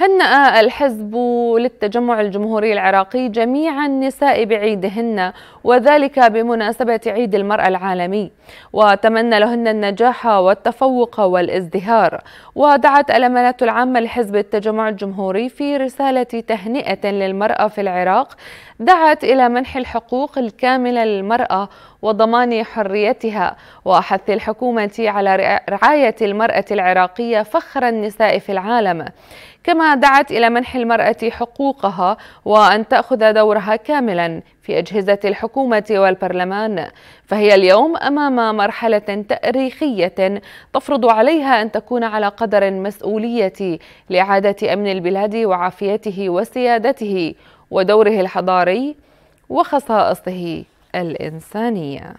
هنأ الحزب للتجمع الجمهوري العراقي جميع النساء بعيدهن وذلك بمناسبة عيد المرأة العالمي وتمنى لهن النجاح والتفوق والازدهار ودعت الأمانة العامة لحزب التجمع الجمهوري في رسالة تهنئة للمرأة في العراق دعت إلى منح الحقوق الكاملة للمرأة وضمان حريتها وحث الحكومة على رعاية المرأة العراقية فخر النساء في العالم كما كما دعت إلى منح المرأة حقوقها وأن تأخذ دورها كاملا في أجهزة الحكومة والبرلمان فهي اليوم أمام مرحلة تاريخية تفرض عليها أن تكون على قدر المسؤولية لإعادة أمن البلاد وعافيته وسيادته ودوره الحضاري وخصائصه الإنسانية